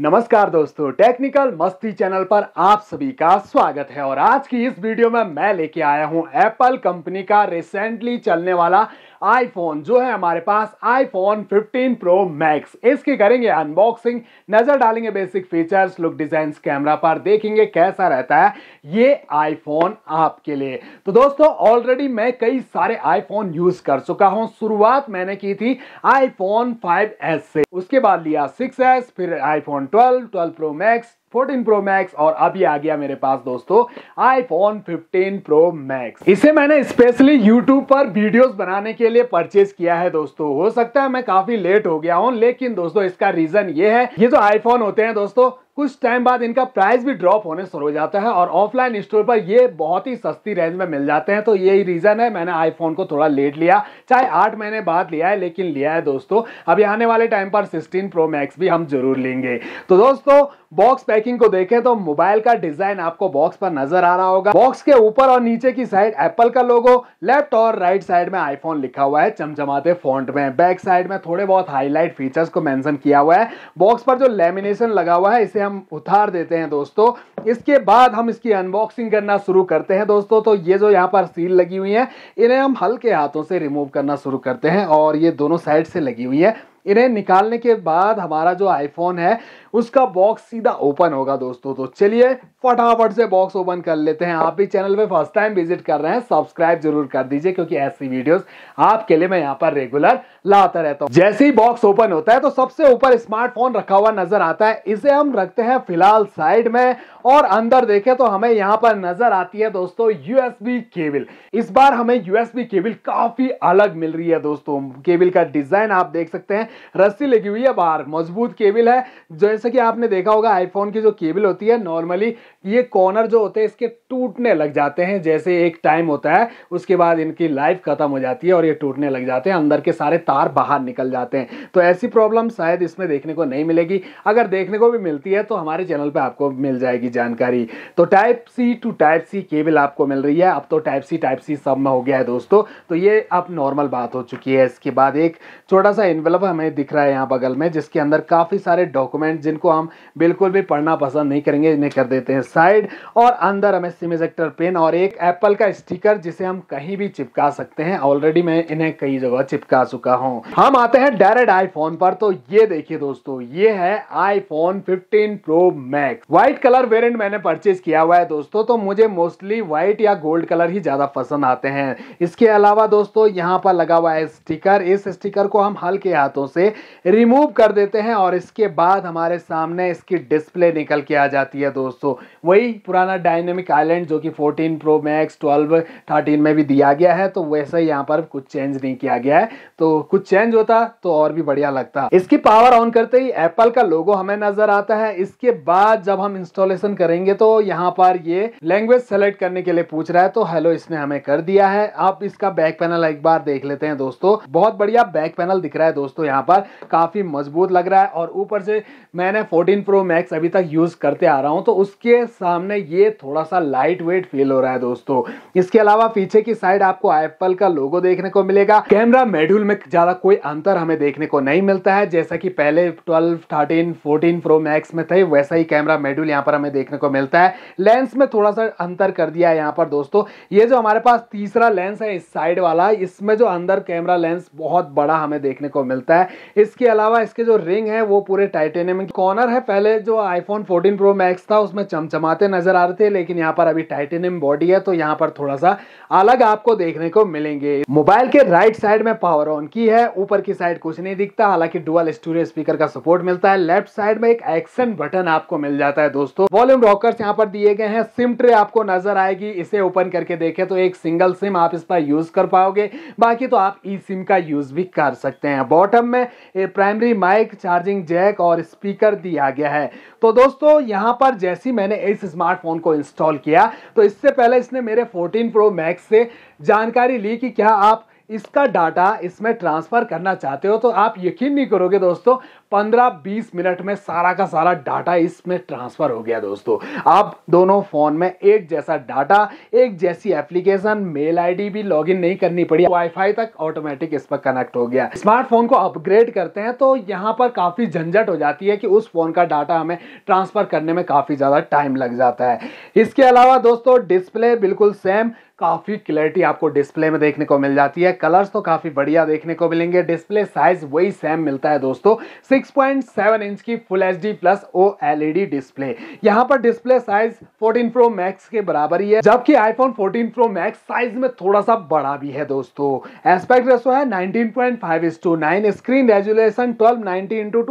नमस्कार दोस्तों टेक्निकल मस्ती चैनल पर आप सभी का स्वागत है और आज की इस वीडियो में मैं लेके आया हूं एप्पल कंपनी का रिसेंटली चलने वाला आईफोन जो है हमारे पास आईफोन 15 प्रो मैक्स इसकी करेंगे अनबॉक्सिंग नजर डालेंगे basic features look design camera पर देखेंगे कैसा रहता है ये आईफोन आपके लिए तो दोस्तों ऑलरेडी मैं कई सारे आईफोन यूज कर चुका हूं शुरुआत मैंने की थी आईफोन 5s से उसके बाद लिया 6s फिर iPhone 12 12 Pro Max 14 Pro Max और अभी आ गया मेरे पास दोस्तों आईफोन 15 प्रो मैक्स इसे मैंने स्पेशली यूट्यूब पर वीडियोस बनाने के लिए परचेज किया है दोस्तों हो सकता है मैं काफी लेट हो गया हूँ लेकिन दोस्तों इसका रीजन ये है ये जो आईफोन होते हैं दोस्तों कुछ टाइम बाद इनका प्राइस भी ड्रॉप होने शुरू हो जाता है और ऑफलाइन स्टोर पर ये बहुत ही सस्ती रेंज में मिल जाते हैं तो यही रीज़न है मैंने आईफोन को थोड़ा लेट लिया चाहे आठ महीने बाद लिया है लेकिन लिया है दोस्तों अभी आने वाले टाइम पर सिक्सटीन प्रो मैक्स भी हम जरूर लेंगे तो दोस्तों बॉक्स पैकिंग को देखें तो मोबाइल का डिजाइन आपको बॉक्स पर नजर आ रहा होगा बॉक्स के ऊपर और नीचे की साइड एप्पल का लोगो लेफ्ट और राइट साइड में आईफोन लिखा हुआ है चमचमाते फॉन्ट में बैक साइड में थोड़े बहुत हाईलाइट फीचर्स को मेंशन किया हुआ है बॉक्स पर जो लेमिनेशन लगा हुआ है इसे हम उतार देते हैं दोस्तों इसके बाद हम इसकी अनबॉक्सिंग करना शुरू करते हैं दोस्तों तो ये जो यहाँ पर सील लगी हुई है इन्हें हम हल्के हाथों से रिमूव करना शुरू करते हैं और ये दोनों साइड से लगी हुई है इन्हें निकालने के बाद हमारा जो आईफोन है उसका बॉक्स सीधा ओपन होगा दोस्तों तो चलिए फटाफट से बॉक्स ओपन कर लेते हैं आप भी चैनल पे फर्स्ट टाइम विजिट कर रहे हैं सब्सक्राइब जरूर कर दीजिए क्योंकि ऐसी वीडियोस आपके लिए मैं यहाँ पर रेगुलर लाता रहता हूँ जैसे ही बॉक्स ओपन होता है तो सबसे ऊपर स्मार्टफोन रखा हुआ नजर आता है इसे हम रखते हैं फिलहाल साइड में और अंदर देखे तो हमें यहाँ पर नजर आती है दोस्तों यूएसबी केबल इस बार हमें यूएसबी केबल काफी अलग मिल रही है दोस्तों केबल का डिजाइन आप देख सकते हैं रस्सी लगी हुई है बाहर मजबूत केबल है जैसे कि आपने देखा होगा आईफोन की जो केबल होती है नॉर्मली ये कॉर्नर जो होते हैं इसके टूटने लग जाते हैं जैसे एक टाइम होता है उसके बाद इनकी लाइफ खत्म हो जाती है और ये टूटने लग जाते हैं अंदर के सारे तार बाहर निकल जाते हैं तो ऐसी प्रॉब्लम शायद इसमें देखने को नहीं मिलेगी अगर देखने को भी मिलती है तो हमारे चैनल पर आपको मिल जाएगी जानकारी तो type C to type C cable आपको मिल रही है अब तो टाइप सी टाइप सी सब में हो गया है दोस्तों तो ये अब नॉर्मल बात हो चुकी है इसके बाद एक छोटा सा इन्वेलप हमें दिख रहा है यहाँ बगल में जिसके अंदर काफ़ी सारे डॉक्यूमेंट जिनको हम बिल्कुल भी पढ़ना पसंद नहीं करेंगे इन्हें कर देते हैं साइड और अंदर हमें सिमेजेक्टर पेन और एक एप्पल का स्टिकर जिसे हम कहीं भी चिपका सकते हैं ऑलरेडी मैं इन्हें कई जगह चिपका चुका हूँ हूँ हम आते हैं डायरेक्ट आईफोन पर तो ये देखिए दोस्तों ये है iPhone 15 Pro Max white colour variant मैंने परचेज किया हुआ है दोस्तों तो मुझे मोस्टली व्हाइट या गोल्ड कलर ही ज्यादा पसंद आते हैं इसके अलावा दोस्तों यहाँ पर लगा हुआ है स्टिकर इस स्टिकर को हम हल्के हाथों से रिमूव कर देते हैं और इसके बाद हमारे सामने इसकी डिस्प्ले निकल के आ जाती है दोस्तों वही पुराना डायनेमिक आईलैंड जो कि 14 प्रो मैक्स 12 13 में भी दिया गया है तो वैसे यहाँ पर कुछ चेंज नहीं किया गया है तो कुछ चेंज होता तो और भी बढ़िया लगता इसकी पावर ऑन करते ही एप्पल का लोगो हमें नजर आता है इसके बाद जब हम इंस्टॉलेशन करेंगे तो यहाँ पर ये लैंग्वेज सेलेक्ट करने के लिए पूछ रहा है तो हेलो इसने हमें कर दिया है आप इसका बैक पैनल एक बार देख लेते हैं दोस्तों बहुत बढ़िया बैक पैनल दिख रहा है दोस्तों यहाँ पर काफी मजबूत लग रहा है और ऊपर से मैंने फोर्टीन प्रो मैक्स अभी तक यूज करते आ रहा हूँ तो उसके सामने ये थोड़ा सा लाइट वेट फील हो रहा है दोस्तों इसके अलावा पीछे की साइड आपको एप्पल का लोगो देखने को मिलेगा कैमरा मेड्यूल में ज़्यादा कोई अंतर हमें देखने को नहीं मिलता है जैसा कि पहले 12, 13, 14 प्रो मैक्स में थे वैसा ही कैमरा मेड्यूल यहाँ पर हमें देखने को मिलता है लेंस में थोड़ा सा अंतर कर दिया है यहाँ पर दोस्तों ये जो हमारे पास तीसरा लेंस है इस साइड वाला इसमें जो अंदर कैमरा लेंस बहुत बड़ा हमें देखने को मिलता है इसके अलावा इसके जो रिंग है वो पूरे टाइटेनियम कॉर्नर है पहले जो आईफोन फोर्टीन प्रो मैक्स था उसमें चमचमाते नजर आ रहे थे लेकिन यहाँ पर अभी टाइटेनियम बॉडी है तो यहाँ पर थोड़ा सा अलग आपको देखने को मिलेंगे मोबाइल के राइट साइड में पावर ऑन की की है ऊपर की साइड कुछ नहीं दिखता हालांकि डुअल स्टूडियो स्पीकर का सपोर्ट मिलता है लेफ्ट साइड में एक एक्शन बटन आपको मिल जाता है दोस्तों वॉल्यूम रॉकर यहाँ पर दिए गए हैं सिम ट्रे आपको नजर आएगी इसे ओपन करके देखे तो एक सिंगल सिम आप इस पर यूज कर पाओगे बाकी तो आप ई सिम का यूज भी कर सकते हैं बॉटम में प्राइमरी माइक चार्जिंग जैक और स्पीकर दिया गया है तो दोस्तों यहाँ पर जैसी मैंने इस स्मार्टफोन को इंस्टॉल किया तो इससे पहले इसने मेरे 14 प्रो मैक्स से जानकारी ली कि क्या आप इसका डाटा इसमें ट्रांसफ़र करना चाहते हो तो आप यकीन नहीं करोगे दोस्तों 15-20 मिनट में सारा का सारा डाटा इसमें ट्रांसफ़र हो गया दोस्तों आप दोनों फ़ोन में एक जैसा डाटा एक जैसी एप्लीकेशन मेल आईडी भी लॉगिन नहीं करनी पड़ी वाईफाई तक ऑटोमेटिक इस पर कनेक्ट हो गया स्मार्टफोन को अपग्रेड करते हैं तो यहाँ पर काफ़ी झंझट हो जाती है कि उस फ़ोन का डाटा हमें ट्रांसफ़र करने में काफ़ी ज़्यादा टाइम लग जाता है इसके अलावा दोस्तों डिस्प्ले बिल्कुल सेम काफ़ी क्लैरिटी आपको डिस्प्ले में देखने को मिल जाती है कलर्स तो काफ़ी बढ़िया देखने को मिलेंगे डिस्प्ले साइज वही सेम मिलता है दोस्तों 6.7 इंच की full H plus O display यहाँ पर डिस्प्ले साइज 14 प्रो मैक्स के बराबर ही है जबकि आईफोन 14 प्रो मैक्स साइज में थोड़ा सा बड़ा भी है दोस्तों एस्पेक्ट रेसो है nineteen screen resolution 1290 into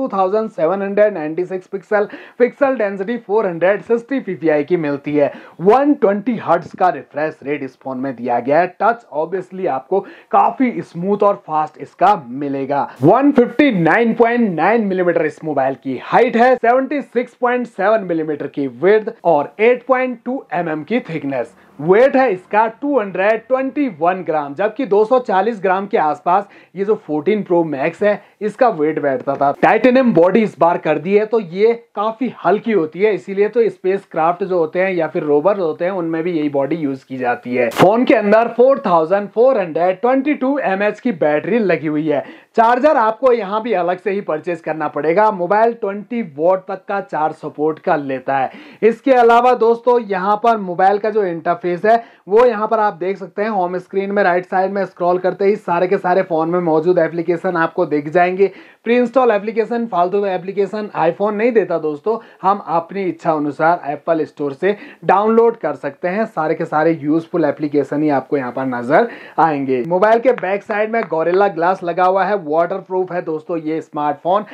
pixel pixel density four hundred की मिलती है वन ट्वेंटी का रिफ्रेश रेट इस फोन में दिया गया है टच ऑब्वियसली आपको काफी स्मूथ और फास्ट इसका मिलेगा 159.9 मिलीमीटर mm इस मोबाइल की हाइट है 76.7 मिलीमीटर mm की विर्थ और 8.2 पॉइंट mm की थिकनेस वेट है इसका 221 ग्राम जबकि 240 ग्राम के आसपास ये जो 14 प्रो मैक्स है इसका वेट बैठता था टाइटेनियम बॉडी इस बार कर दी है तो ये काफी हल्की होती है इसीलिए तो स्पेस क्राफ्ट जो होते हैं या फिर रोबर होते हैं उनमें भी यही बॉडी यूज की जाती है फोन के अंदर 4422 थाउजेंड की बैटरी लगी हुई है चार्जर आपको यहाँ भी अलग से ही परचेज करना पड़ेगा मोबाइल 20 वोट तक का चार्ज सपोर्ट कर लेता है इसके अलावा दोस्तों यहाँ पर मोबाइल का जो इंटरफेस इंटरफेस है वो यहाँ पर आप देख सकते हैं होम स्क्रीन में राइट साइड में स्क्रॉल करते ही सारे के सारे फ़ोन में मौजूद एप्लीकेशन आपको दिख जाएंगे प्री इंस्टॉल एप्लीकेशन फालतू में एप्लीकेशन आईफोन नहीं देता दोस्तों हम अपनी इच्छा अनुसार एप्पल स्टोर से डाउनलोड कर सकते हैं सारे के सारे यूजफुल एप्लीकेशन ही आपको यहाँ पर नजर आएंगे मोबाइल के बैक साइड में गोरेला ग्लास लगा हुआ है वाटर प्रूफ है दोस्तों ये स्मार्टफोन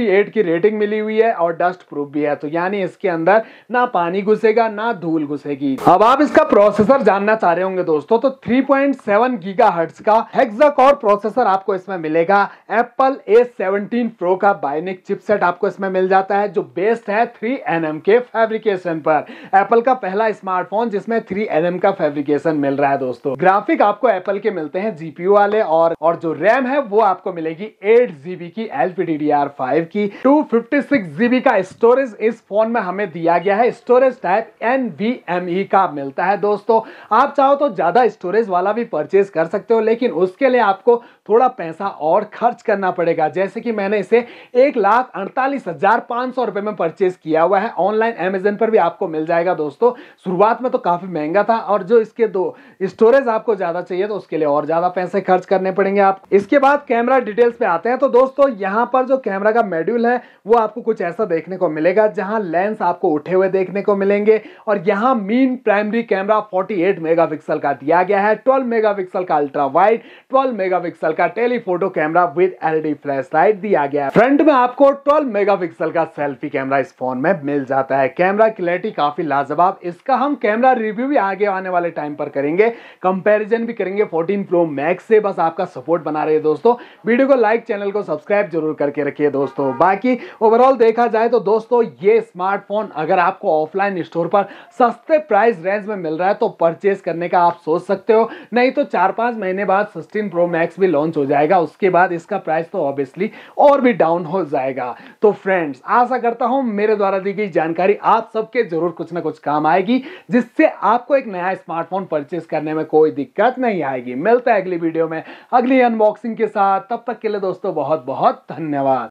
एट की रेटिंग मिली हुई है और डस्ट प्रूफ भी है तो यानी इसके अंदर ना पानी घुसेगा ना धूल घुसेगी अब आप इसका प्रोसेसर जानना चाह रहे होंगे दोस्तों तो 3.7 गीगाहर्ट्ज का हेक्सा कोर प्रोसेसर आपको इसमें मिलेगा एप्पल ए सेवनटीन प्रो का बायोनिक चिपसेट आपको इसमें मिल जाता है जो बेस्ड है थ्री एन के फैब्रिकेशन पर एप्पल का पहला स्मार्टफोन जिसमें थ्री एन का फैब्रिकेशन मिल रहा है दोस्तों ग्राफिक आपको एप्पल के मिलते हैं जीपीयू वाले और और जो रैम है वो आपको मिलेगी एट जीबी की एल की टू फिफ्टी सिक्स जीबी का स्टोरेज इस फोन में हमें दिया गया है स्टोरेज टाइप एन का मिलता है दोस्तों आप चाहो तो ज्यादा स्टोरेज वाला भी परचेज कर सकते हो लेकिन उसके लिए आपको थोड़ा पैसा और खर्च करना पड़ेगा मिलेगा जैसे कि मैंने इसे एक लाख अड़तालीस हजार पांच सौ रुपए में परचेज किया हुआ है ऑनलाइन अमेजन पर भी आपको मिल जाएगा दोस्तों शुरुआत में तो काफी महंगा था और जो इसके दो स्टोरेज आपको ज्यादा चाहिए तो उसके लिए और ज्यादा पैसे खर्च करने पड़ेंगे आप इसके बाद कैमरा डिटेल्स पे आते हैं तो दोस्तों यहाँ पर जो कैमरा का मेड्यूल है वो आपको कुछ ऐसा देखने को मिलेगा जहां लेंस आपको उठे हुए देखने को मिलेंगे और यहाँ मीन प्राइमरी कैमरा 48 मेगापिक्सल का दिया गया है 12 मेगापिक्सल का अल्ट्रा वाइड 12 मेगापिक्सल का telephoto camera with LED flash flash light दिया गया है फ्रंट में आपको 12 मेगापिक्सल का सेल्फी कैमरा इस फोन में मिल जाता है कैमरा क्लियरिटी काफी लाजवाब इसका हम कैमरा रिव्यू भी आगे आने वाले टाइम पर करेंगे कंपेरिजन भी करेंगे फोर्टीन प्रो मैक्स से बस आपका सपोर्ट बना रहे दोस्तों वीडियो को लाइक चैनल को सब्सक्राइब जरूर करके रखिए दोस्तों बाकी ओवरऑल देखा जाए तो दोस्तों ये स्मार्टफोन अगर आपको ऑफलाइन स्टोर पर सस्ते प्राइस रेंज में मिल रहा है तो परचेज करने का आप सोच सकते हो नहीं तो चार पांच महीने बाद सिक्सटीन प्रो मैक्स भी लॉन्च हो जाएगा उसके बाद इसका प्राइस तो अभी ऑब्वियसली और भी डाउन हो जाएगा तो फ्रेंड्स आशा करता हूं मेरे द्वारा दी गई जानकारी आप सबके जरूर कुछ ना कुछ काम आएगी जिससे आपको एक नया स्मार्टफोन परचेस करने में कोई दिक्कत नहीं आएगी मिलता है अगली वीडियो में अगली अनबॉक्सिंग के साथ तब तक के लिए दोस्तों बहुत बहुत धन्यवाद